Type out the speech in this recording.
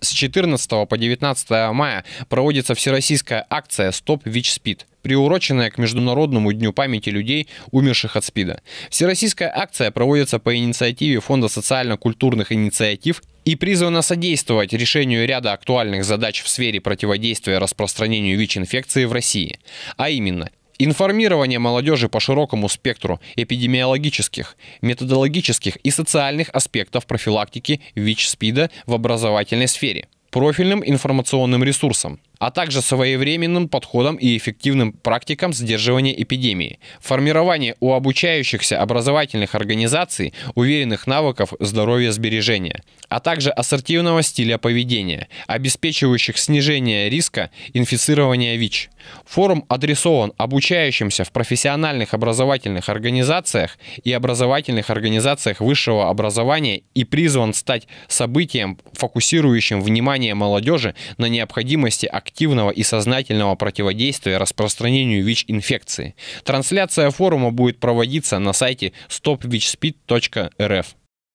С 14 по 19 мая проводится всероссийская акция «Стоп ВИЧ-СПИД», приуроченная к Международному дню памяти людей, умерших от СПИДа. Всероссийская акция проводится по инициативе Фонда социально-культурных инициатив и призвана содействовать решению ряда актуальных задач в сфере противодействия распространению ВИЧ-инфекции в России, а именно Информирование молодежи по широкому спектру эпидемиологических, методологических и социальных аспектов профилактики ВИЧ-СПИДа в образовательной сфере. Профильным информационным ресурсом, а также своевременным подходом и эффективным практикам сдерживания эпидемии, формирование у обучающихся образовательных организаций уверенных навыков здоровья сбережения, а также ассортивного стиля поведения, обеспечивающих снижение риска инфицирования ВИЧ. Форум адресован обучающимся в профессиональных образовательных организациях и образовательных организациях высшего образования и призван стать событием, фокусирующим внимание молодежи на необходимости активности активного и сознательного противодействия распространению ВИЧ-инфекции. Трансляция форума будет проводиться на сайте stopvichspeed.rf.